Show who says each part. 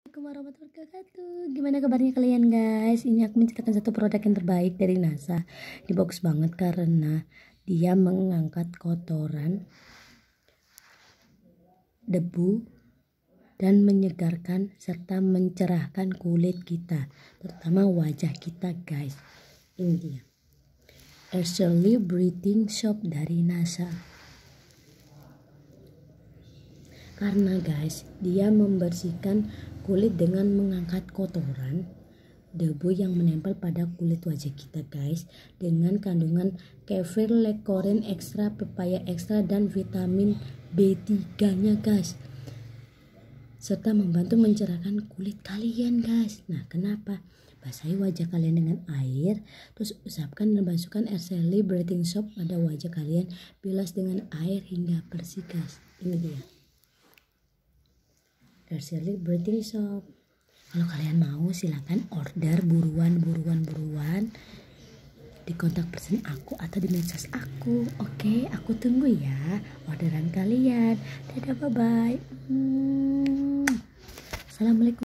Speaker 1: Assalamualaikum warahmatullahi wabarakatuh Gimana kabarnya kalian guys Ini aku menceritakan satu produk yang terbaik dari NASA Ini bagus banget karena Dia mengangkat kotoran Debu Dan menyegarkan Serta mencerahkan kulit kita Terutama wajah kita guys Ini dia A breathing Shop dari NASA karena guys dia membersihkan kulit dengan mengangkat kotoran debu yang menempel pada kulit wajah kita guys dengan kandungan kefir lekorin ekstra pepaya ekstra dan vitamin B3 nya guys serta membantu mencerahkan kulit kalian guys nah kenapa basahi wajah kalian dengan air terus usapkan dan basuhkan Erseli breathing soap pada wajah kalian bilas dengan air hingga bersih guys ini dia Shirley Breathing Shop kalau kalian mau silahkan order buruan buruan buruan di kontak person aku atau di medsos aku oke okay, aku tunggu ya orderan kalian dadah bye bye hmm. assalamualaikum